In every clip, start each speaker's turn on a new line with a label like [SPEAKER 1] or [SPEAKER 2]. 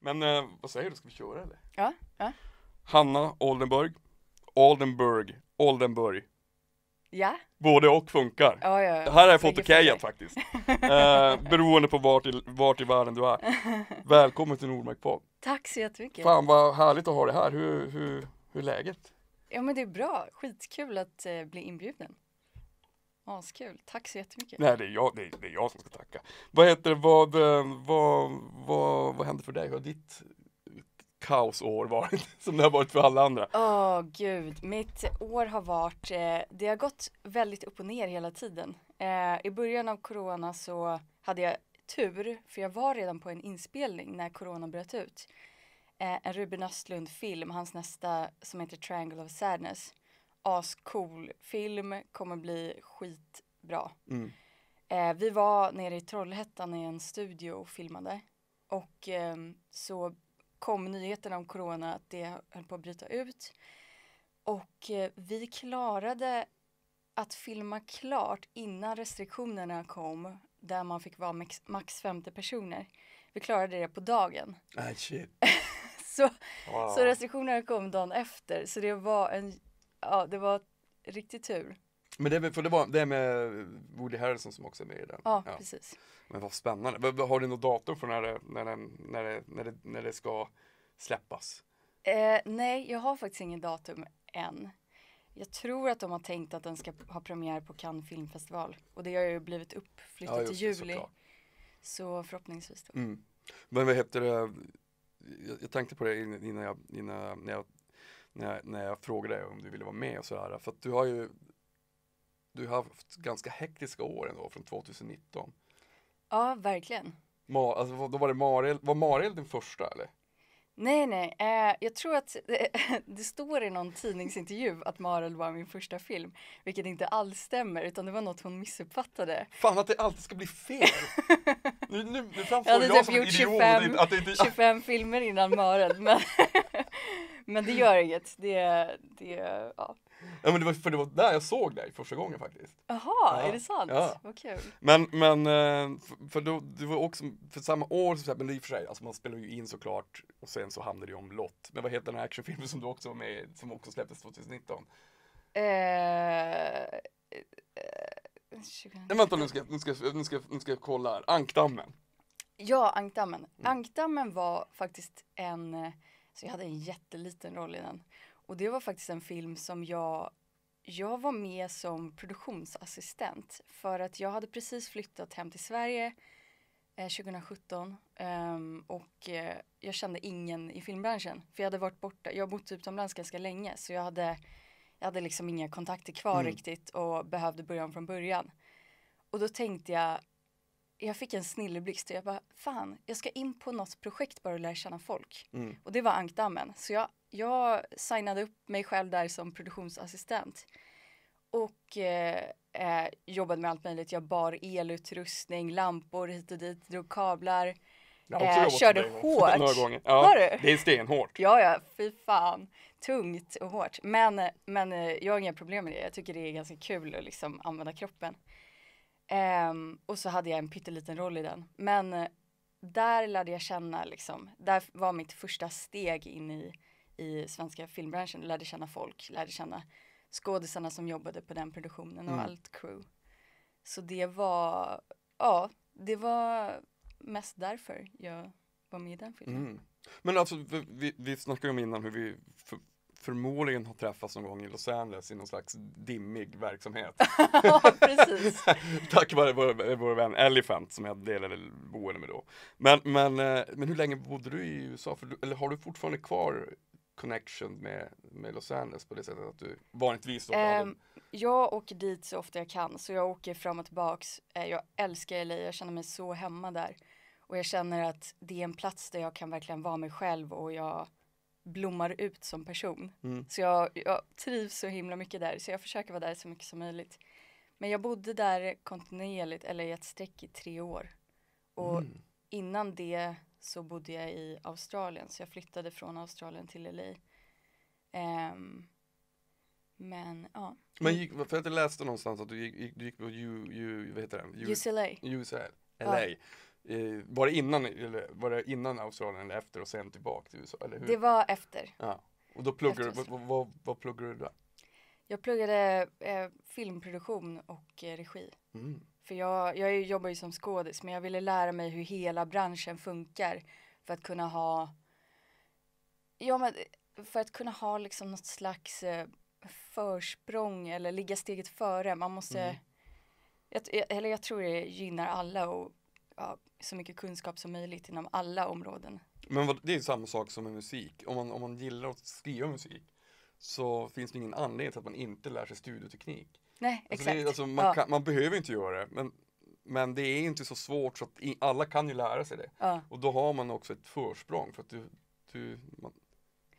[SPEAKER 1] Men eh, vad säger du, ska vi köra eller? Ja, ja. Hanna Oldenburg, Oldenburg, Oldenburg. Ja. Både och funkar. Ja, ja, ja. här har jag fått okejat faktiskt. eh, beroende på vart i, vart i världen du är. Välkommen till Nordmark Podd.
[SPEAKER 2] Tack så jättemycket. Fan
[SPEAKER 1] vad härligt att ha dig här. Hur, hur, hur är läget?
[SPEAKER 2] Ja men det är bra. Skitkul att eh, bli inbjuden. Askul, tack så jättemycket. Nej,
[SPEAKER 1] det är jag, det är, det är jag som ska tacka. Vad heter vad, eh, vad, vad, vad hände för dig? Hur har ditt kaosår varit som det har varit för alla andra?
[SPEAKER 2] Åh oh, gud, mitt år har varit, eh, det har gått väldigt upp och ner hela tiden. Eh, I början av corona så hade jag tur, för jag var redan på en inspelning när corona bröt ut. en Ruben Östlund-film, hans nästa som heter Triangle of Sadness ascool film, kommer bli skitbra. Mm. Eh, vi var nere i Trollhättan i en studio och filmade och eh, så kom nyheten om corona att det höll på att bryta ut och eh, vi klarade att filma klart innan restriktionerna kom där man fick vara max, max 50 personer. Vi klarade det på dagen. Ah, shit. så, wow. så restriktionerna kom dagen efter så det var en ja, det var riktig tur.
[SPEAKER 1] Men det är, för det, var, det är med Woody Harrelson som också är med i den? Ja, ja. precis. Men vad spännande. Har du något datum för när det, när det, när det, när det, när det ska släppas?
[SPEAKER 2] Eh, nej, jag har faktiskt inget datum än. Jag tror att de har tänkt att den ska ha premiär på Cannes filmfestival och det har ju blivit uppflyttat ja, till juli. Såklart. Så förhoppningsvis då. Mm.
[SPEAKER 1] Men vad heter det? Jag, jag tänkte på det innan jag, innan jag när, när jag frågade dig om du ville vara med och sådär. För att du har ju du har haft ganska hektiska år ändå från 2019.
[SPEAKER 2] Ja, verkligen.
[SPEAKER 1] Ma, alltså, då var det Mariel, var Mariel din första eller?
[SPEAKER 2] Nej, nej, eh, jag tror att det, det står i någon tidningsintervju att Mariel var min första film, vilket inte alls stämmer, utan det var något hon missuppfattade. Fan att det alltid ska bli fel!
[SPEAKER 1] nu, nu, nu framstår jag, jag typ som en idiot. 25, att det inte... 25
[SPEAKER 2] filmer innan Mariel. men Men det gör inget. Det, det, ja.
[SPEAKER 1] Ja, men det var för det var där jag såg dig första gången faktiskt. Jaha, ja. är det sant? Ja. Vad kul. Men, men eh, för, för då, det var också, för samma år, så, men i och för sig, alltså man spelar ju in såklart och sen så hamnade det om Lott. Men vad heter den här actionfilmen som du också var med i, som också släpptes 2019?
[SPEAKER 2] Eh, eh, 2019. Nej,
[SPEAKER 1] vänta nu ska, nu, ska, nu, ska, nu ska jag kolla här, Ankdammen.
[SPEAKER 2] Ja, Ankdammen. Mm. Ankdammen var faktiskt en eh, så jag hade en jätteliten roll i den. Och det var faktiskt en film som jag jag var med som produktionsassistent för att jag hade precis flyttat hem till Sverige 2017 eh, ehm, och eh, jag kände ingen i filmbranschen för jag hade varit borta, jag har bott utomlands ganska länge så jag hade, jag hade liksom inga kontakter kvar mm. riktigt och behövde börja om från början. Och då tänkte jag, jag fick en snilleblixt och jag bara, fan, jag ska in på något projekt bara och lära känna folk. Mm. Och det var ankdammen. Så jag, jag signade upp mig själv där som produktionsassistent. Och eh, eh jobbade med allt möjligt. Jag bar elutrustning, lampor hit och dit, drog kablar. Jag Eh, körde hårt. Några gånger. Ja, Var Det är stenhårt. Ja, ja, fy fan. Tungt och hårt. Men, eh, men eh, jag har inga problem med det. Jag tycker det är ganska kul att liksom använda kroppen. Um, och så hade jag en pytteliten roll i den. Men eh, där lärde jag känna, liksom, där var mitt första steg in i, i svenska filmbranschen. Lärde känna folk, lärde känna skådisarna som jobbade på den produktionen och mm. allt crew. Så det var, ja, det var mest därför jag var med i den filmen. Mm.
[SPEAKER 1] Men alltså, vi, vi snackade om innan hur vi förmodligen har träffats någon gång i Los Angeles i någon slags dimmig verksamhet. Tack vare vår, vår vän Elephant som jag delade boende med då. Men, men, eh, men hur länge bodde du i USA? För, eller har du fortfarande kvar connection med, med Los Angeles på det sättet att du vanligtvis då um,
[SPEAKER 2] Jag åker dit så ofta jag kan så jag åker fram och tillbaks. Eh, jag älskar LA, jag känner mig så hemma där. Och jag känner att det är en plats där jag kan verkligen vara mig själv och jag blommar ut som person. Mm. Så jag, jag, trivs så himla mycket där så jag försöker vara där så mycket som möjligt. Men jag bodde där kontinuerligt eller i ett streck i tre år. Och mm. innan det så bodde jag i Australien så jag flyttade från Australien till LA. Um, ehm, men ja.
[SPEAKER 1] Men gick, för att jag läste någonstans att du gick, gick på U, U, vad heter den? U, UCLA. UCLA. LA. Ja. Eh, var, det innan, eller, var det innan Australien eller efter och sen tillbaka till USA? Eller hur? Det var efter. Ja. Och då pluggade du, vad, vad, vad pluggade du då?
[SPEAKER 2] Jag pluggade eh, filmproduktion och eh, regi. Mm. För jag, jag jobbar ju som skådis men jag ville lära mig hur hela branschen funkar för att kunna ha ja, men för att kunna ha liksom något slags eh, försprång eller ligga steget före. Man måste mm. jag, eller jag tror det gynnar alla och ja, så mycket kunskap som möjligt inom alla områden.
[SPEAKER 1] Men vad, det är samma sak som med musik. Om man, om man gillar att skriva musik så finns det ingen anledning till att man inte lär sig studioteknik.
[SPEAKER 2] Nej, alltså exakt. Är, alltså man, ja. kan,
[SPEAKER 1] man, behöver inte göra det, men, men det är inte så svårt så att i, alla kan ju lära sig det. Ja. Och då har man också ett försprång för att du, du, man,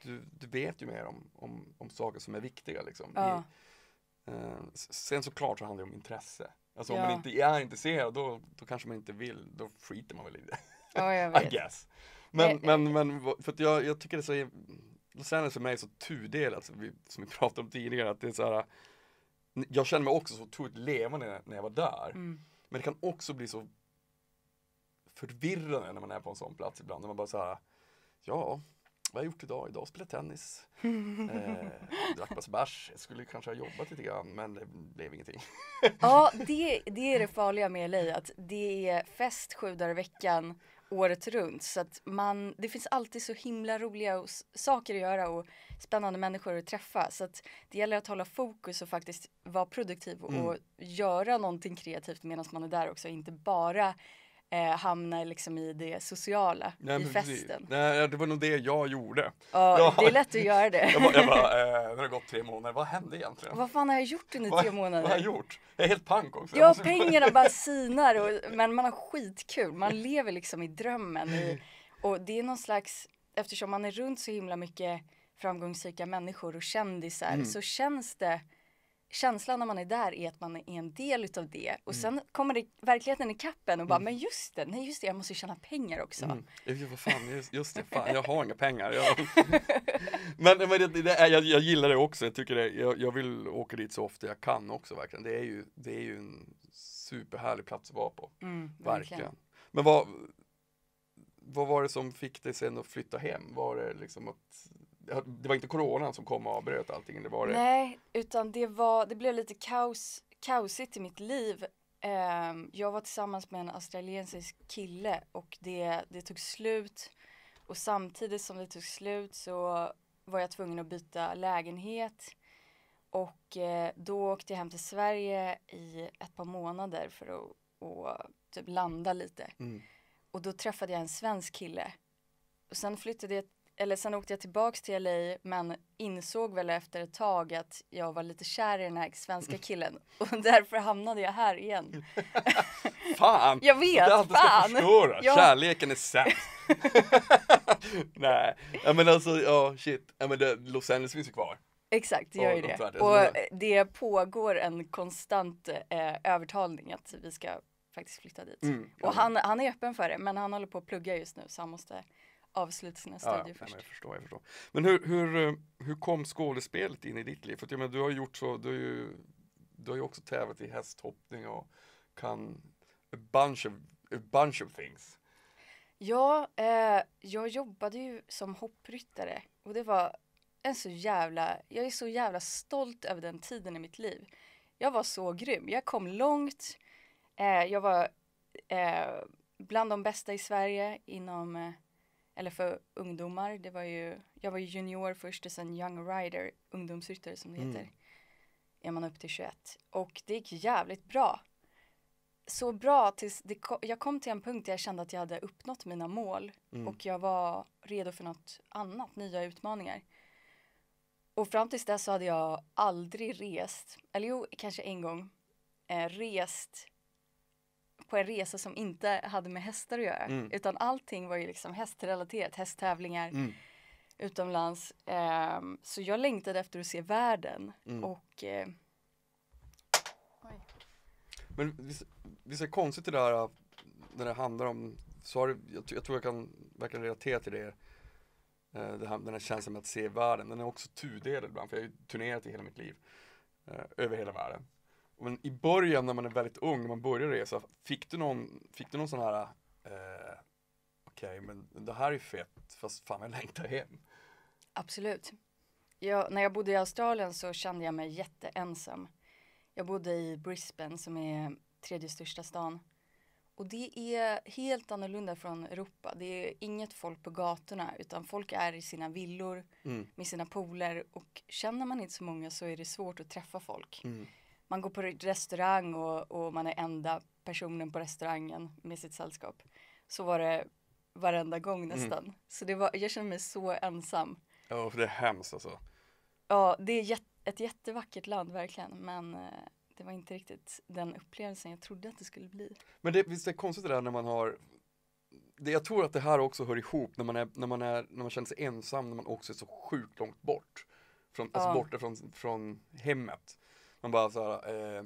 [SPEAKER 1] du, du vet ju mer om, om, om saker som är viktiga. Liksom. I, eh, sen såklart så handlar det om intresse. Alltså om man inte är intresserad då, då kanske man inte vill, då skiter man väl i det. Ja, jag vet. I guess. Men, men, men för att jag, jag tycker det är så, Los Angeles för mig är så tudelat som vi, som vi pratade om tidigare att det är så här, Jag känner mig också så otroligt levande när jag var där. Mm. Men det kan också bli så förvirrande när man är på en sån plats ibland. När man bara så här, ja, vad har jag gjort idag? Idag spelade jag tennis. Eh, drack massa bärs. Skulle kanske ha jobbat lite grann men det blev ingenting.
[SPEAKER 2] ja, det, det är det farliga med LA att det är fest sju dagar i veckan året runt så att man, det finns alltid så himla roliga saker att göra och spännande människor att träffa så att det gäller att hålla fokus och faktiskt vara produktiv och mm. göra någonting kreativt medan man är där också inte bara eh, hamnar liksom i det sociala, Nej, i festen.
[SPEAKER 1] Nej, det var nog det jag gjorde. Ja, jag, det är lätt att göra det. jag bara, jag bara eh, nu har det gått tre månader, vad hände egentligen? Vad
[SPEAKER 2] fan har jag gjort under tre månader? Vad har jag
[SPEAKER 1] gjort? Jag är helt pank också. Ja, pengarna bara
[SPEAKER 2] sinar, och, men man har skitkul. Man lever liksom i drömmen. I, och det är någon slags, eftersom man är runt så himla mycket framgångsrika människor och kändisar mm. så känns det känslan när man är där är att man är en del utav det och mm. sen kommer det, verkligheten i kappen och bara mm. men just det, nej just det, jag måste tjäna pengar
[SPEAKER 1] också. Mm. Jo, vad fan, just, just det, fan, jag har inga pengar. Jag... men men det, det, det, jag, jag gillar det också, jag tycker det, jag, jag vill åka dit så ofta jag kan också verkligen. Det är ju, det är ju en superhärlig plats att vara på. Mm, verkligen. verkligen. Men vad, vad var det som fick dig sen att flytta hem? Var det liksom att det var inte coronan som kom och avbröt allting? Det var det.
[SPEAKER 2] Nej, utan det, var, det blev lite kaos, kaosigt i mitt liv. Ehm, jag var tillsammans med en australiensisk kille och det, det tog slut. Och samtidigt som det tog slut så var jag tvungen att byta lägenhet. Och eh, då åkte jag hem till Sverige i ett par månader för att och typ landa lite. Mm. Och då träffade jag en svensk kille. Och sen flyttade jag eller sen åkte jag tillbaks till LA men insåg väl efter ett tag att jag var lite kär i den här svenska mm. killen och därför hamnade jag här igen.
[SPEAKER 1] fan! Jag vet, det alltid fan! Ska förstå, Kärleken är sämst. Nej, ja, men alltså, ja oh, shit. Ja, men det, Los Angeles finns ju kvar. Exakt, det gör ju det. Och
[SPEAKER 2] det pågår en konstant eh, övertalning att vi ska faktiskt flytta dit. Mm, och han, han är öppen för det, men han håller på att plugga just nu så han måste avsluta sina studier ja, först. Nej, jag
[SPEAKER 1] förstår, jag förstår. Men hur, hur, eh, hur kom skådespelet in i ditt liv? För att, jag menar, du har gjort så, du har ju, du har ju också tävlat i hästhoppning och kan a bunch of, a bunch of things.
[SPEAKER 2] Ja, eh, jag jobbade ju som hoppryttare och det var en så jävla, jag är så jävla stolt över den tiden i mitt liv. Jag var så grym, jag kom långt, eh, jag var eh, bland de bästa i Sverige inom eh, eller för ungdomar. Det var ju, jag var ju junior först och sen young rider, ungdomsryttare som det mm. heter. Mm. Är man upp till 21. Och det gick jävligt bra. Så bra tills det kom, jag kom till en punkt där jag kände att jag hade uppnått mina mål mm. och jag var redo för något annat, nya utmaningar. Och fram tills dess så hade jag aldrig rest, eller jo, kanske en gång, eh, rest på en resa som inte hade med hästar att göra. Mm. Utan allting var ju liksom hästrelaterat, hästtävlingar mm. utomlands. Eh, så jag längtade efter att se världen mm. och eh...
[SPEAKER 1] Men visst, visst är det konstigt det där när det handlar om, så har det, jag, jag tror jag kan verkligen relatera till det eh, det här, den här känslan med att se världen, den är också tudelad ibland, för jag har ju turnerat i hela mitt liv. Eh, över hela världen. Men i början när man är väldigt ung, när man börjar resa, fick du någon, fick du någon sån här eh, Okej, okay, men det här är fett, fast fan jag längtar hem.
[SPEAKER 2] Absolut. Jag, när jag bodde i Australien så kände jag mig jätteensam. Jag bodde i Brisbane som är tredje största stan. Och det är helt annorlunda från Europa. Det är inget folk på gatorna utan folk är i sina villor mm. med sina poler och känner man inte så många så är det svårt att träffa folk. Mm man går på restaurang och, och man är enda personen på restaurangen med sitt sällskap. Så var det varenda gång mm. nästan. Mm. Så det var, jag kände mig så ensam.
[SPEAKER 1] Ja, för det är hemskt alltså.
[SPEAKER 2] Ja, det är jätt, ett jättevackert land verkligen, men eh, det var inte riktigt den upplevelsen jag trodde att det skulle bli.
[SPEAKER 1] Men det, visst är det konstigt det där när man har det, jag tror att det här också hör ihop när man, är, när, man är, när man känner sig ensam när man också är så sjukt långt bort. Från, alltså ja. Alltså borta från, från hemmet. Man bara såhär, eh,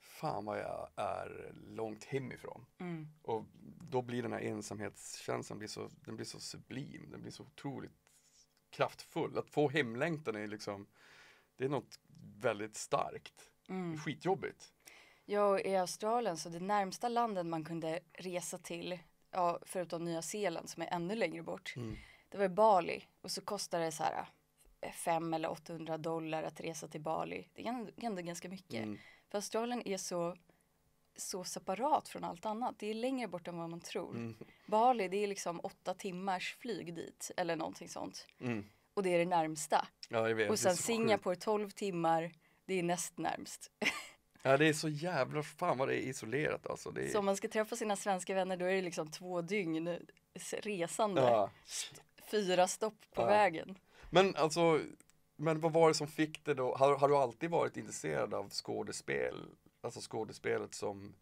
[SPEAKER 1] fan vad jag är långt hemifrån. Mm. Och då blir den här ensamhetskänslan blir så, den blir så sublim, den blir så otroligt kraftfull. Att få hemlängtan är liksom, det är något väldigt starkt. Mm. Skitjobbigt.
[SPEAKER 2] Ja, i Australien så det närmsta landet man kunde resa till, ja, förutom Nya Zeeland som är ännu längre bort, mm. det var Bali och så kostade det så här fem eller 800 dollar att resa till Bali. Det är ändå ganska mycket. Mm. För Australien är så, så separat från allt annat. Det är längre bort än vad man tror. Mm. Bali det är liksom åtta timmars flyg dit eller någonting sånt. Mm. Och det är det närmsta. Ja, jag vet, och sen Singapore 12 timmar, det är näst närmst.
[SPEAKER 1] Ja det är så jävla, fan vad det är isolerat alltså. Det är... Så om
[SPEAKER 2] man ska träffa sina svenska vänner då är det liksom två dygn resande. Ja. Fyra stopp på ja. vägen.
[SPEAKER 1] Men alltså, men vad var det som fick dig då? Har, har du alltid varit intresserad av skådespel? Alltså skådespelet som,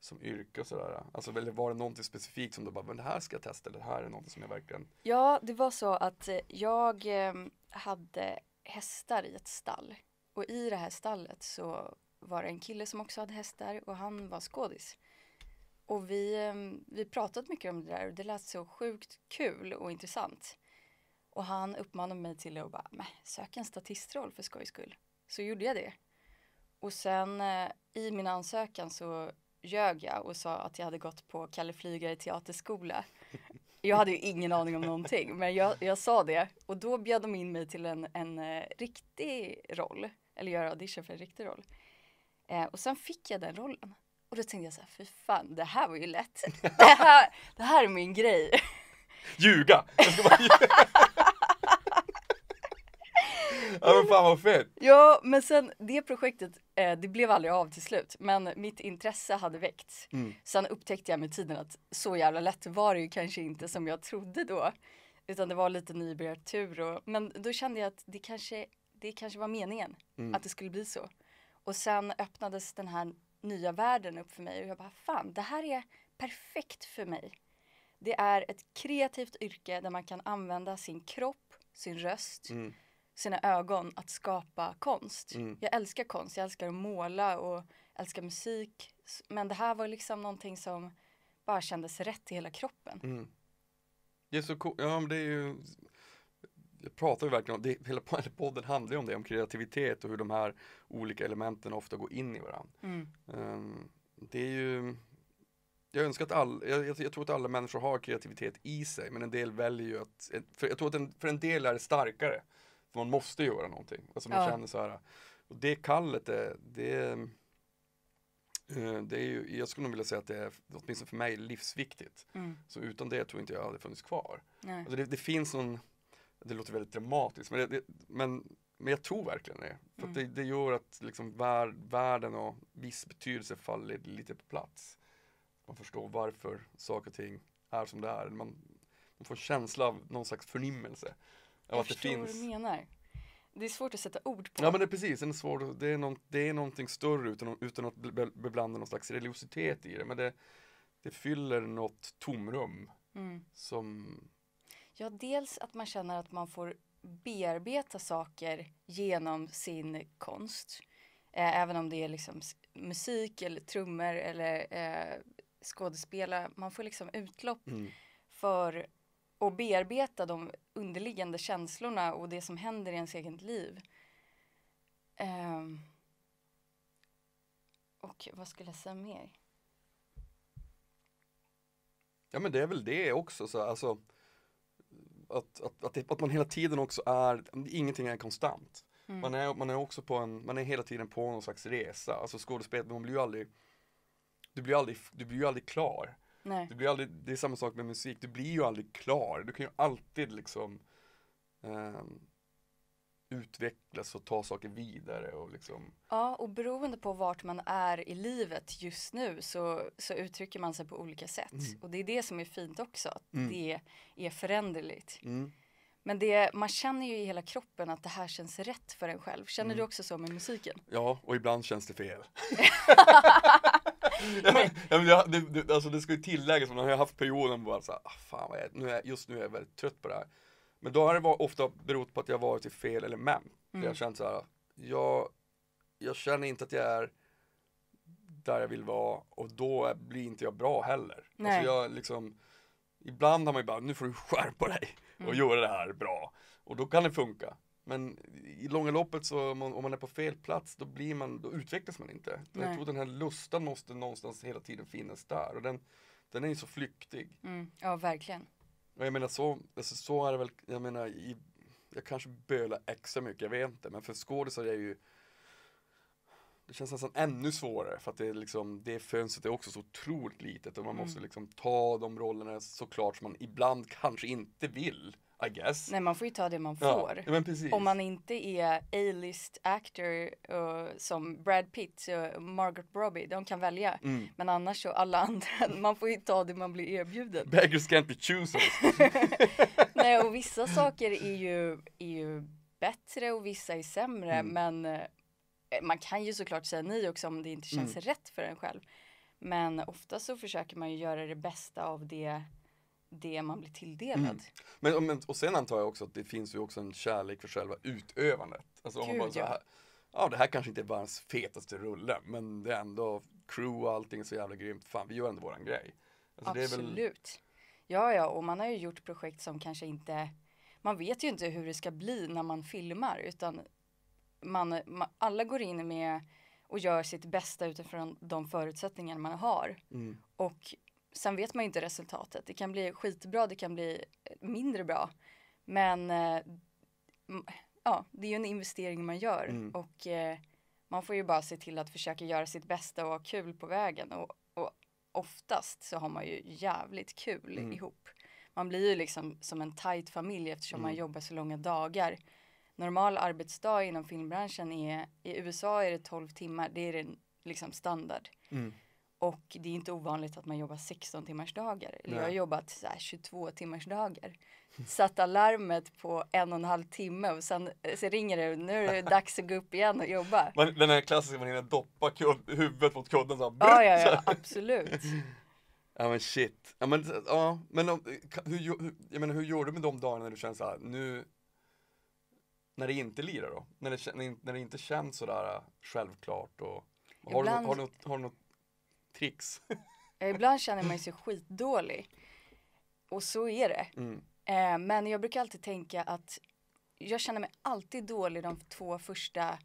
[SPEAKER 1] som yrke och sådär? Alltså eller var det någonting specifikt som du bara, men det här ska jag testa, eller det här är någonting som jag verkligen
[SPEAKER 2] Ja, det var så att eh, jag ehm, hade hästar i ett stall och i det här stallet så var det en kille som också hade hästar och han var skådis. Och vi, ehm, vi pratat mycket om det där och det lät så sjukt kul och intressant. Och han uppmanade mig till att bara, sök en statistroll för skojs skull. Så gjorde jag det. Och sen eh, i min ansökan så ljög jag och sa att jag hade gått på Kalle Flygare teaterskola. Jag hade ju ingen aning om någonting men jag, jag sa det och då bjöd de in mig till en, en eh, riktig roll, eller göra audition för en riktig roll. Eh, och sen fick jag den rollen. Och då tänkte jag så här, fy fan, det här var ju lätt. Det här, det här är min grej.
[SPEAKER 1] Ljuga! ja men fan vad fett!
[SPEAKER 2] Ja men sen det projektet, eh, det blev aldrig av till slut men mitt intresse hade väckts. Mm. Sen upptäckte jag med tiden att så jävla lätt var det ju kanske inte som jag trodde då. Utan det var lite nybörjartur men då kände jag att det kanske, det kanske var meningen mm. att det skulle bli så. Och sen öppnades den här nya världen upp för mig och jag bara fan det här är perfekt för mig. Det är ett kreativt yrke där man kan använda sin kropp, sin röst, mm sina ögon att skapa konst. Mm. Jag älskar konst, jag älskar att måla och älskar musik. Men det här var liksom någonting som bara kändes rätt i hela kroppen.
[SPEAKER 1] Mm. Det är så coolt. ja men det är ju jag pratar ju verkligen om, det, hela podden handlar ju om det, om kreativitet och hur de här olika elementen ofta går in i varandra. Mm. Um, det är ju, jag önskar att all, jag, jag, tror att alla människor har kreativitet i sig, men en del väljer ju att, för, jag tror att en, för en del är det starkare man måste göra någonting. Alltså man ja. känner så här, och det kallet, det, det, eh, det är ju, jag skulle nog vilja säga att det är, åtminstone för mig, livsviktigt. Mm. Så utan det tror inte jag hade funnits kvar. Alltså det, det, finns någon, det låter väldigt dramatiskt, men, det, men, men jag tror verkligen det. För mm. det, det, gör att liksom vär, världen och viss betydelse faller lite på plats. Man förstår varför saker och ting är som det är. Man, man får en känsla av någon slags förnimmelse. Jag att det förstår finns. vad du
[SPEAKER 2] menar. Det är svårt att sätta ord
[SPEAKER 1] på. Ja men det är precis, det är, svår, det är, någon, det är någonting större utan, utan att beblanda någon slags religiositet i det. Men det, det fyller något tomrum. Mm. Som...
[SPEAKER 2] Ja, dels att man känner att man får bearbeta saker genom sin konst. Eh, även om det är liksom musik eller trummor eller eh, skådespela. Man får liksom utlopp mm. för och bearbeta de underliggande känslorna och det som händer i ens eget liv. Um, och vad skulle jag säga mer?
[SPEAKER 1] Ja men det är väl det också, så, alltså, att, att, att, det, att man hela tiden också är, ingenting är konstant. Mm. Man, är, man är också på en, man är hela tiden på någon slags resa, alltså skådespelet, man blir ju aldrig, du blir aldrig, du blir aldrig klar. Nej. Du blir aldrig, det är samma sak med musik, du blir ju aldrig klar. Du kan ju alltid liksom eh, utvecklas och ta saker vidare och liksom.
[SPEAKER 2] Ja, och beroende på vart man är i livet just nu så, så uttrycker man sig på olika sätt. Mm. Och det är det som är fint också, att mm. det är föränderligt. Mm. Men det, man känner ju i hela kroppen att det här känns rätt för en själv. Känner mm. du också så med musiken?
[SPEAKER 1] Ja, och ibland känns det fel. ja, men, ja, det, det, alltså det ska ju tilläggas, man har ju haft perioden bara så här, ah, fan vad är, nu är, just nu är jag väldigt trött på det här. Men då har det var, ofta berott på att jag varit i fel element. Mm. Jag har mm. så här, jag, jag känner inte att jag är där jag vill vara och då blir inte jag bra heller. Alltså, Nej. Alltså jag liksom, ibland har man ju bara, nu får du skärpa dig och mm. göra det här bra. Och då kan det funka. Men i långa loppet så om man, är på fel plats då, blir man, då utvecklas man inte. Nej. Jag tror den här lustan måste någonstans hela tiden finnas där och den, den är ju så flyktig. Mm.
[SPEAKER 2] Ja, verkligen.
[SPEAKER 1] Och jag menar så, alltså, så är det väl, jag menar i, jag kanske bölar extra mycket, jag vet inte, men för skådisar är ju det känns nästan ännu svårare för att det, liksom, det fönstret är också så otroligt litet och man mm. måste liksom ta de rollerna såklart som man ibland kanske inte vill. I guess. Nej man får ju ta det man får. Ja, Om man
[SPEAKER 2] inte är A-list actor uh, som Brad Pitt och Margaret Robbie, de kan välja. Mm. Men annars så alla andra, man får ju ta det man blir erbjuden.
[SPEAKER 1] Beggars can't be choosers.
[SPEAKER 2] Nej och vissa saker är ju, är ju bättre och vissa är sämre mm. men eh, Eh, man kan ju såklart säga nej också om det inte känns mm. rätt för en själv. Men ofta så försöker man ju göra det bästa av det, det man blir tilldelad. Mm.
[SPEAKER 1] Men, men, och sen antar jag också att det finns ju också en kärlek för själva utövandet. Alltså Gud, om man bara så här, ja. det här kanske inte är världens fetaste rulle men det är ändå crew och allting är så jävla grymt. Fan vi gör ändå våran grej. Alltså, Absolut. Väl...
[SPEAKER 2] Ja ja och man har ju gjort projekt som kanske inte man vet ju inte hur det ska bli när man filmar utan man, man, alla går in med och gör sitt bästa utifrån de förutsättningar man har. Mm. Och sen vet man ju inte resultatet. Det kan bli skitbra, det kan bli mindre bra. Men eh, ja, det är ju en investering man gör mm. och eh, man får ju bara se till att försöka göra sitt bästa och ha kul på vägen. Och, och oftast så har man ju jävligt kul mm. ihop. Man blir ju liksom som en tight familj eftersom man mm. jobbar så långa dagar normal arbetsdag inom filmbranschen är, i USA är det 12 timmar, det är det liksom standard. Mm. Och det är inte ovanligt att man jobbar 16 timmars dagar. Eller jag har jobbat så 22 timmars dagar. Satt alarmet på en och en halv timme och sen, eh, sen ringer det nu är det dags att gå upp igen och jobba.
[SPEAKER 1] Man, den här klassiska man hinner doppa kudd, huvudet mot kudden så här, ja, ja, ja, absolut. ja men shit. Ja men, ja, men eh, hur, hur, jag menar, hur gjorde du med de dagarna när du känner så här, nu när det inte lirar då? När det, när det inte känns sådär äh, självklart och har, ibland, du, har, du, något, har du något tricks?
[SPEAKER 2] ibland känner man sig skitdålig. Och så är det. Mm. Eh, men jag brukar alltid tänka att jag känner mig alltid dålig de två första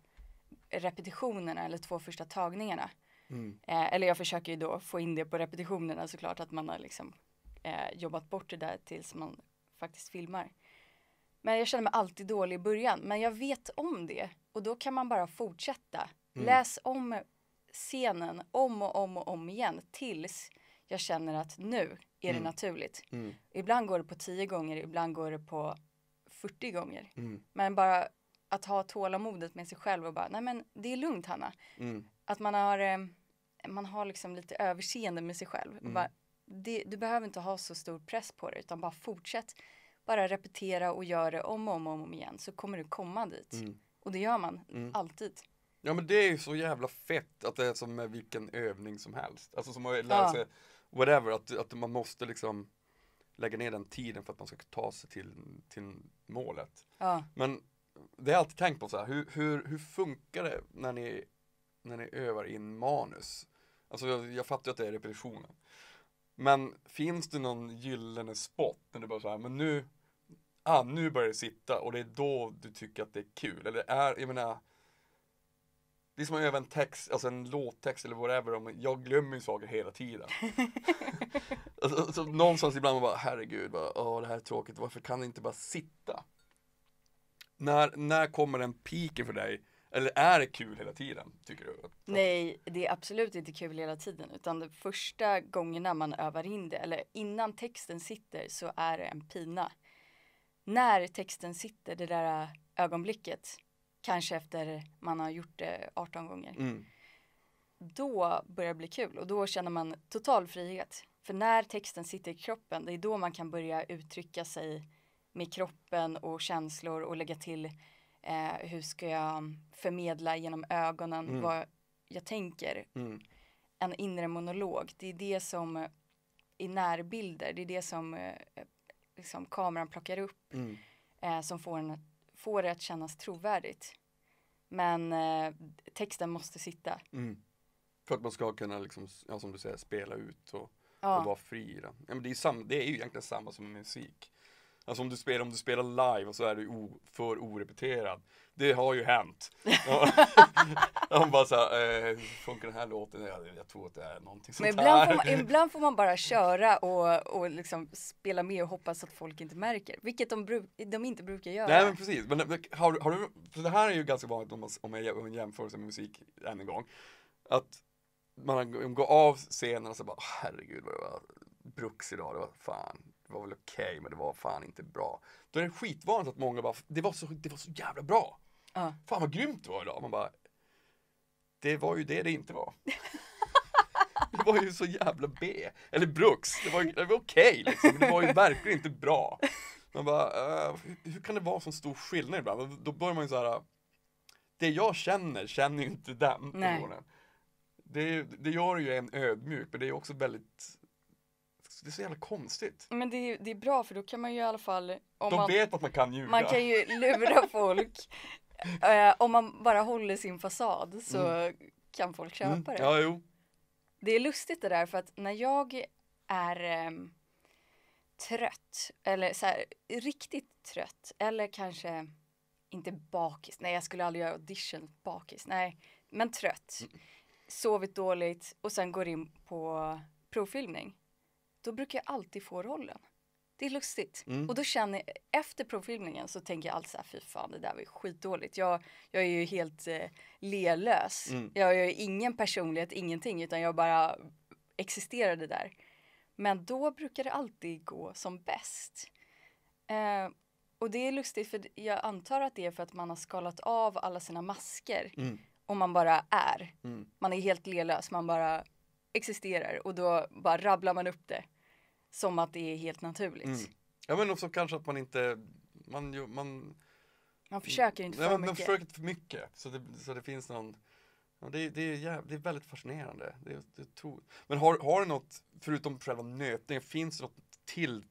[SPEAKER 2] repetitionerna eller två första tagningarna. Mm. Eh, eller jag försöker ju då få in det på repetitionerna såklart att man har liksom eh, jobbat bort det där tills man faktiskt filmar. Men jag känner mig alltid dålig i början. Men jag vet om det och då kan man bara fortsätta. Mm. Läs om scenen om och om och om igen tills jag känner att nu är mm. det naturligt. Mm. Ibland går det på tio gånger, ibland går det på 40 gånger. Mm. Men bara att ha tålamodet med sig själv och bara, nej men det är lugnt Hanna. Mm. Att man har, eh, man har liksom lite överseende med sig själv. Mm. Bara, det, du behöver inte ha så stor press på dig utan bara fortsätt bara repetera och gör det om och om, och om igen så kommer du komma dit. Mm. Och det gör man mm. alltid.
[SPEAKER 1] Ja men det är ju så jävla fett att det är som med vilken övning som helst. Alltså som att lära sig whatever, att, att man måste liksom lägga ner den tiden för att man ska ta sig till, till målet. Ja. Men det är alltid tänkt på så här, hur, hur, hur funkar det när ni, när ni övar in manus? Alltså jag, jag fattar ju att det är repetitionen. Men finns det någon gyllene spot när du bara såhär, men nu, ah, nu börjar det sitta och det är då du tycker att det är kul? Eller är, jag menar, det är som att öva en text, alltså en låttext eller whatever, om jag glömmer ju saker hela tiden. alltså, alltså, någonstans ibland man bara, herregud, bara, åh, det här är tråkigt, varför kan det inte bara sitta? När, när kommer den piken för dig? Eller är det kul hela tiden? Tycker du?
[SPEAKER 2] Nej, det är absolut inte kul hela tiden utan de första gångerna man övar in det eller innan texten sitter så är det en pina. När texten sitter, det där ögonblicket, kanske efter man har gjort det 18 gånger, mm. då börjar det bli kul och då känner man total frihet. För när texten sitter i kroppen, det är då man kan börja uttrycka sig med kroppen och känslor och lägga till Eh, hur ska jag förmedla genom ögonen mm. vad jag tänker? Mm. En inre monolog. Det är det som eh, i närbilder, det är det som eh, eh, liksom kameran plockar upp mm. eh, som får, en, får det att kännas trovärdigt. Men eh, texten måste sitta.
[SPEAKER 1] Mm. För att man ska kunna, liksom, ja, som du säger, spela ut och, ja. och vara fri. Ja, men det, är sam, det är ju egentligen samma som musik. Alltså om du spelar, om du spelar live och så är du o, för orepeterad. Det har ju hänt. Han bara såhär, eh, funkar den här låten? Jag, jag tror att det är någonting sånt Men ibland här. Får man, ibland
[SPEAKER 2] får man bara köra och, och liksom spela med och hoppas att folk inte märker. Vilket de, bruk, de inte brukar göra. Nej men
[SPEAKER 1] precis. Men har, har du, för det här är ju ganska vanligt om, man, om jag jämför med musik än en gång. Att man går av scenen och så bara, herregud vad det var bruks idag, det var fan var väl okej, okay, men det var fan inte bra. Då är det skitvanligt att många bara, det var så, det var så jävla bra! Uh. Fan vad grymt det var idag! Man bara, det var ju det det inte var. det var ju så jävla B, eller Bruks, det var, var okej okay, liksom, men det var ju verkligen inte bra. Man bara, uh, hur, kan det vara så stor skillnad ibland? då börjar man ju så här, det jag känner, känner ju inte den personen. Det, det gör ju en ödmjuk, men det är också väldigt det är så jävla konstigt. Men
[SPEAKER 2] det är, det är bra för då kan man ju i alla fall om De man, vet att
[SPEAKER 1] man kan ljuga. Man kan
[SPEAKER 2] ju lura folk. eh, om man bara håller sin fasad så mm. kan folk köpa mm. det. Ja, jo. Det är lustigt det där för att när jag är eh, trött eller så här, riktigt trött eller kanske inte bakis. Nej, jag skulle aldrig göra audition bakis. Nej, men trött. Mm. Sovit dåligt och sen går in på provfilmning då brukar jag alltid få rollen. Det är lustigt. Mm. Och då känner jag, efter provfilmningen så tänker jag alltid så här, fy fan det där var ju skitdåligt. Jag, jag är ju helt eh, lelös. Mm. Jag har ju ingen personlighet, ingenting, utan jag bara existerade där. Men då brukar det alltid gå som bäst. Eh, och det är lustigt för jag antar att det är för att man har skalat av alla sina masker mm. och man bara är. Mm. Man är helt lelös, man bara existerar och då bara rabblar man upp det som att det är helt naturligt. Mm.
[SPEAKER 1] Ja men också kanske att man inte, man, man,
[SPEAKER 2] man försöker inte för man, mycket. Man försöker inte
[SPEAKER 1] för mycket. Så det, så det finns någon, ja, det, det, är jäv, det är väldigt fascinerande. Det, det tog, men har, har du något, förutom själva nötningen, finns det något till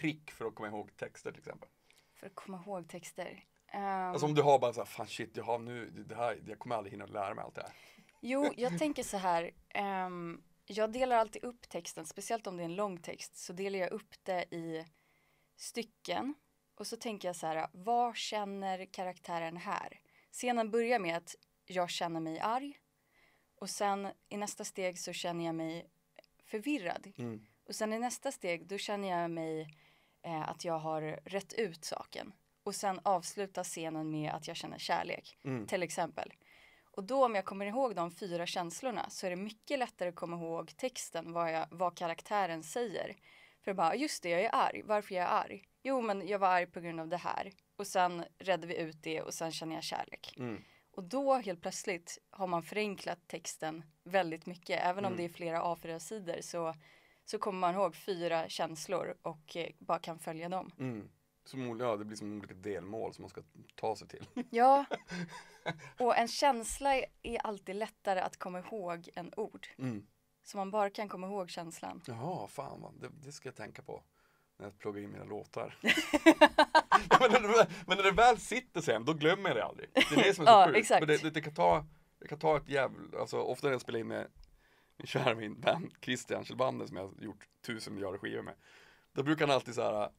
[SPEAKER 1] trick för att komma ihåg texter till exempel?
[SPEAKER 2] För att komma ihåg texter? Um... Alltså om ehm.
[SPEAKER 1] du har bara såhär, fan shit, jag har nu, det här, jag kommer aldrig hinna lära mig allt det här.
[SPEAKER 2] Jo, jag tänker så här, um jag delar alltid upp texten, speciellt om det är en lång text, så delar jag upp det i stycken. Och så tänker jag så här, vad känner karaktären här? Scenen börjar med att jag känner mig arg. Och sen i nästa steg så känner jag mig förvirrad. Mm. Och sen i nästa steg då känner jag mig eh, att jag har rätt ut saken. Och sen avsluta scenen med att jag känner kärlek. Mm. Till exempel. Och då om jag kommer ihåg de fyra känslorna så är det mycket lättare att komma ihåg texten, vad, jag, vad karaktären säger. För bara, just det, jag är arg. Varför är jag arg? Jo, men jag var arg på grund av det här. Och sen redde vi ut det och sen känner jag kärlek. Mm. Och då helt plötsligt har man förenklat texten väldigt mycket. Även om mm. det är flera A4-sidor så, så kommer man ihåg fyra känslor och eh, bara kan följa dem.
[SPEAKER 1] Mm. Som, ja, det blir som olika delmål som man ska ta sig till.
[SPEAKER 2] Ja. Och en känsla är alltid lättare att komma ihåg än ord. Mm. Så man bara kan komma ihåg känslan.
[SPEAKER 1] Jaha, fan det, det ska jag tänka på när jag pluggar in mina låtar. ja, men, när det, men när det väl sitter sen, då glömmer jag det aldrig. Det är det som är så ja, sjukt. Exakt. Men det, det, kan ta, det kan ta ett jävla, alltså ofta när jag spelar in med min kära min vän Christian Kjellbander som jag har gjort tusen miljarder skivor med. Då brukar han alltid så här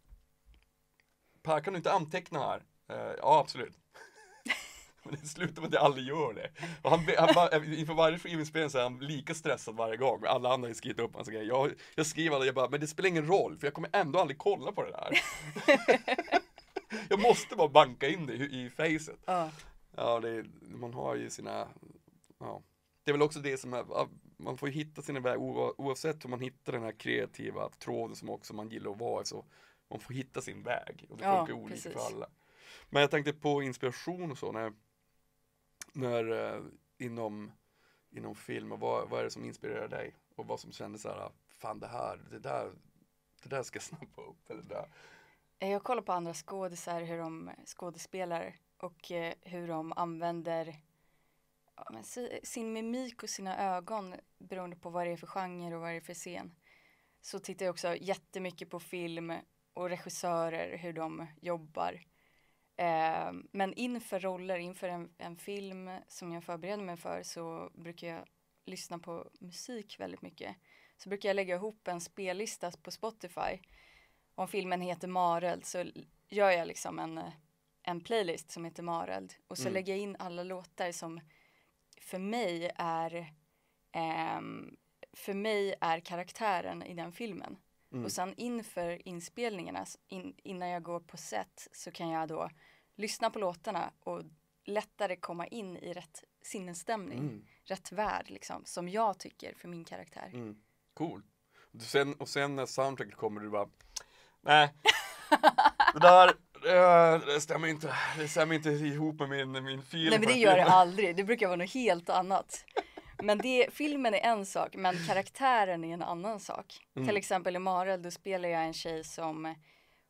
[SPEAKER 1] Per kan du inte anteckna här? Eh, ja absolut. Men det slutar med att jag aldrig gör det. Och han, han, eh, inför varje skivinspelning så är han lika stressad varje gång. Alla andra har skrivit upp hans grejer. Jag, jag skriver aldrig, jag bara, men det spelar ingen roll för jag kommer ändå aldrig kolla på det där. jag måste bara banka in det i, i facet. Ja, ja det, man har ju sina, ja. Det är väl också det som är, man får ju hitta sina vägar oavsett hur man hittar den här kreativa tråden som också man gillar att vara så man får hitta sin väg och det ja, funkar olika precis. för alla. Men jag tänkte på inspiration och så när, när eh, inom, inom film och vad, vad är det som inspirerar dig och vad som kändes så här, ah, fan det här, det där, det där ska jag snappa upp eller det där.
[SPEAKER 2] Eh, jag kollar på andra skådisar, hur de skådespelar och eh, hur de använder sin mimik och sina ögon beroende på vad det är för genre och vad det är för scen. Så tittar jag också jättemycket på film och regissörer, hur de jobbar. Eh, men inför roller, inför en, en, film som jag förbereder mig för så brukar jag lyssna på musik väldigt mycket. Så brukar jag lägga ihop en spellista på Spotify. Om filmen heter Mareld så gör jag liksom en, en playlist som heter Mareld och så mm. lägger jag in alla låtar som för mig är eh, för mig är karaktären i den filmen. Mm. Och sen inför inspelningarna, in, innan jag går på set, så kan jag då lyssna på låtarna och lättare komma in i rätt sinnesstämning, mm. rätt värld liksom, som jag tycker för min karaktär.
[SPEAKER 1] Mm. Cool. Och sen, och sen när soundtracket kommer du bara, nej, det där det stämmer inte, det stämmer inte ihop med min, min film. Nej men det gör det
[SPEAKER 2] aldrig, det brukar vara något helt annat. Men det, filmen är en sak, men karaktären är en annan sak. Mm. Till exempel i Marel, då spelar jag en tjej som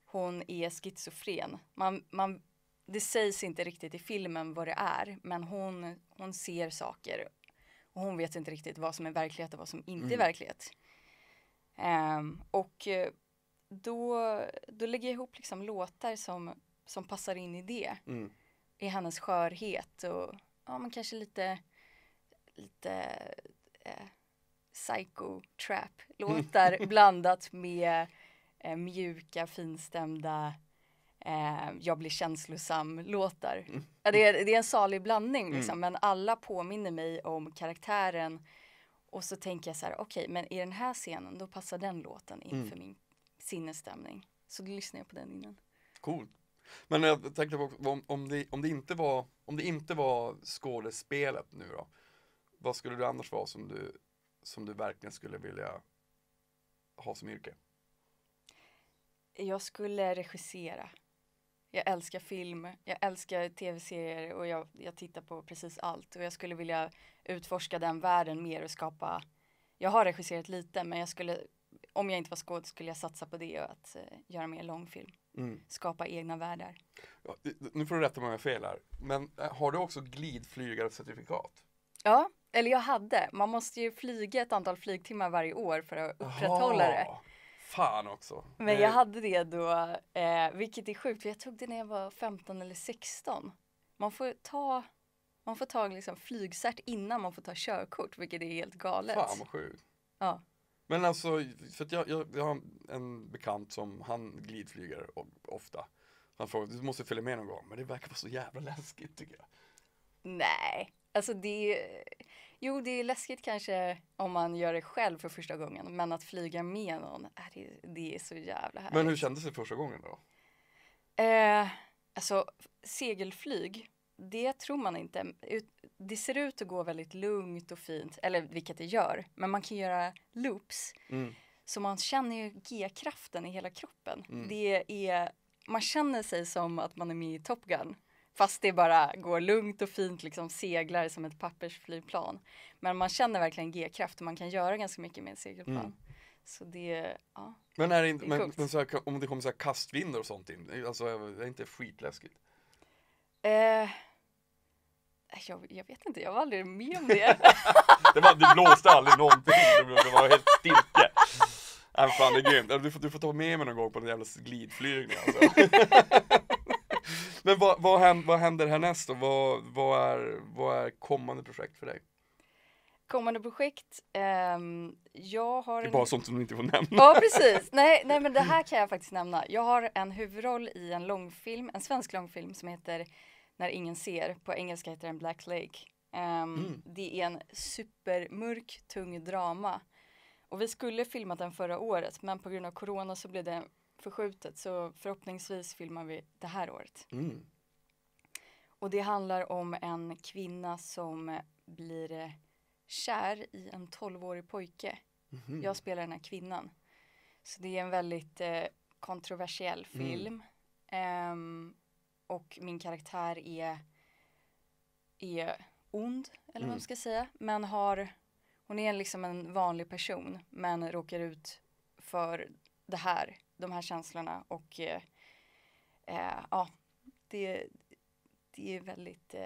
[SPEAKER 2] hon är schizofren. Man, man, det sägs inte riktigt i filmen vad det är, men hon, hon ser saker och hon vet inte riktigt vad som är verklighet och vad som inte mm. är verklighet. Um, och eh, då, då lägger jag ihop liksom låtar som, som passar in i det. Mm. I hennes skörhet och ja, men kanske lite lite eh, psycho trap låtar mm. blandat med eh, mjuka finstämda eh, jag blir känslosam låtar. Mm. Ja, det, är, det är en salig blandning liksom, mm. men alla påminner mig om karaktären och så tänker jag så här, okej, okay, men i den här scenen då passar den låten inför mm. min sinnesstämning. Så då lyssnar jag på den innan.
[SPEAKER 1] Coolt. Men jag tänkte på om, om, det, om, det inte var, om det inte var skådespelet nu då, vad skulle du annars vara som du, som du verkligen skulle vilja ha som yrke?
[SPEAKER 2] Jag skulle regissera. Jag älskar film, jag älskar tv-serier och jag, jag tittar på precis allt. Och jag skulle vilja utforska den världen mer och skapa. Jag har regisserat lite men jag skulle, om jag inte var skåd skulle jag satsa på det och att eh, göra mer långfilm. Mm. Skapa egna världar.
[SPEAKER 1] Ja, nu får du rätta mig om jag har fel här. Men eh, har du också glidflygarcertifikat?
[SPEAKER 2] Ja, eller jag hade. Man måste ju flyga ett antal flygtimmar varje år för att upprätthålla det.
[SPEAKER 1] Fan också. Men jag
[SPEAKER 2] hade det då, eh, vilket är sjukt för jag tog det när jag var 15 eller 16. Man får ta, man får ta liksom flygcert innan man får ta körkort vilket är helt galet.
[SPEAKER 1] Fan vad sjukt. Ja. Men alltså, för jag, jag, jag, har en bekant som, han glidflyger ofta. Han frågar, du måste följa med någon gång, men det verkar vara så jävla läskigt tycker jag.
[SPEAKER 2] Nej. Alltså det är, jo, det är läskigt kanske om man gör det själv för första gången, men att flyga med någon, äh, det, det är så jävla härligt.
[SPEAKER 1] Men hur kändes det första gången då?
[SPEAKER 2] Eh, alltså, segelflyg, det tror man inte. Det ser ut att gå väldigt lugnt och fint, eller vilket det gör, men man kan göra loops. Mm. Så man känner ju G-kraften i hela kroppen. Mm. Det är, man känner sig som att man är med i Top Gun. Fast det bara går lugnt och fint, liksom seglar som ett pappersflygplan. Men man känner verkligen g-kraft och man kan göra ganska mycket med ett segelplan. Mm. Så det, ja.
[SPEAKER 1] Men, är det inte, det är men, men så här, om det kommer så här kastvindar och sånt in, alltså är det inte skitläskigt?
[SPEAKER 2] Eh, jag, jag, vet inte, jag var aldrig med om det.
[SPEAKER 1] det, var, det blåste aldrig någonting, det var helt stiltje. Nej fan det är grymt, du får, du får ta med mig någon gång på den jävla glidflygningen alltså. Men vad, vad, händer, vad händer härnäst då? vad, vad, är, vad är kommande projekt för dig?
[SPEAKER 2] Kommande projekt? Ehm, jag har... Det är en... bara sånt som du inte får nämna. Ja precis, nej, nej men det här kan jag faktiskt nämna. Jag har en huvudroll i en långfilm, en svensk långfilm som heter När ingen ser, på engelska heter den Black Lake. Ehm, mm. Det är en supermörk, tung drama. Och vi skulle filmat den förra året men på grund av corona så blev det förskjutet så förhoppningsvis filmar vi det här året. Mm. Och det handlar om en kvinna som blir eh, kär i en tolvårig pojke. Mm Jag spelar den här kvinnan. Så det är en väldigt eh, kontroversiell mm. film. Mm. Um, och min karaktär är, är ond, eller vad man mm. ska säga. Men har, hon är liksom en vanlig person men råkar ut för det här de här känslorna och eh, eh, ja, det, det är väldigt eh,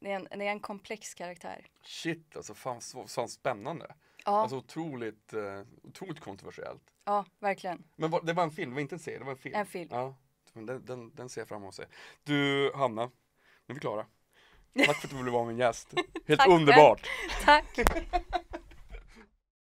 [SPEAKER 2] det är, en, det är en komplex karaktär.
[SPEAKER 1] Shit alltså, fan så, spännande. Ja. Alltså otroligt, eh, otroligt kontroversiellt.
[SPEAKER 2] Ja, verkligen.
[SPEAKER 1] Men var, det var en film, det var inte en serie, det var en film. En film. Ja, den, den, den ser jag fram emot att se. Du, Hanna, nu är vi klara. Tack för att du ville vara min gäst. Helt Tack underbart. Tack.